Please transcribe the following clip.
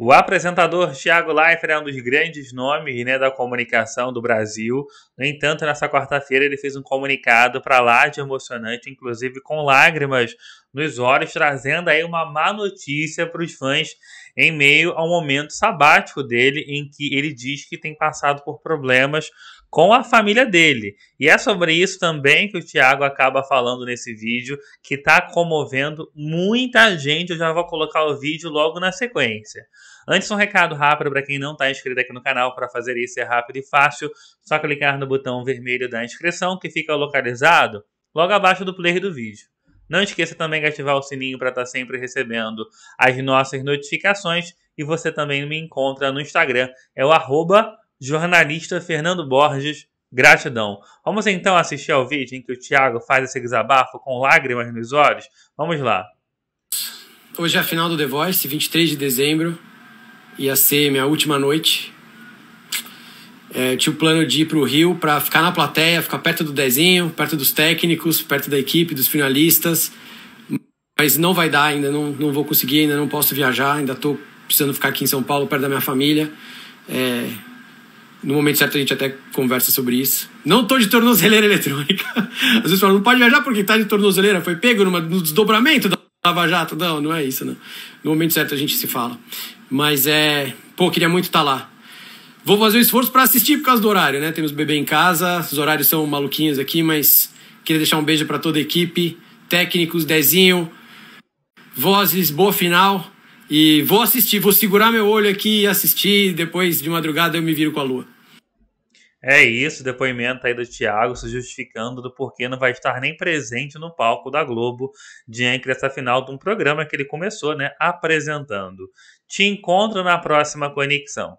O apresentador Tiago Leifert é um dos grandes nomes né, da comunicação do Brasil. No entanto, nessa quarta-feira ele fez um comunicado para lá de emocionante, inclusive com lágrimas nos olhos, trazendo aí uma má notícia para os fãs em meio ao momento sabático dele, em que ele diz que tem passado por problemas com a família dele. E é sobre isso também que o Thiago acaba falando nesse vídeo, que está comovendo muita gente. Eu já vou colocar o vídeo logo na sequência. Antes, um recado rápido para quem não está inscrito aqui no canal. Para fazer isso é rápido e fácil. Só clicar no botão vermelho da inscrição que fica localizado logo abaixo do player do vídeo. Não esqueça também de ativar o sininho para estar tá sempre recebendo as nossas notificações. E você também me encontra no Instagram. É o arroba jornalista Fernando Borges. Gratidão. Vamos então assistir ao vídeo em que o Thiago faz esse desabafo com lágrimas nos olhos? Vamos lá. Hoje é a final do The Voice, 23 de dezembro ia ser minha última noite. É, tinha o plano de ir para o Rio para ficar na plateia, ficar perto do Dezinho, perto dos técnicos, perto da equipe, dos finalistas. Mas não vai dar ainda, não, não vou conseguir, ainda não posso viajar, ainda estou precisando ficar aqui em São Paulo, perto da minha família. É, no momento certo a gente até conversa sobre isso. Não tô de tornozeleira eletrônica. Às vezes falam, não pode viajar porque tá de tornozeleira. Foi pego numa, no desdobramento da Lava Jato, não, não é isso, né? No momento certo a gente se fala. Mas é. Pô, queria muito estar tá lá. Vou fazer um esforço para assistir por causa do horário, né? Temos bebê em casa, os horários são maluquinhos aqui, mas queria deixar um beijo para toda a equipe, técnicos, Dezinho, vozes, boa final. E vou assistir, vou segurar meu olho aqui e assistir. Depois de madrugada eu me viro com a lua. É isso, depoimento aí do Thiago se justificando do porquê não vai estar nem presente no palco da Globo diante dessa final de um programa que ele começou, né, apresentando. Te encontro na próxima conexão.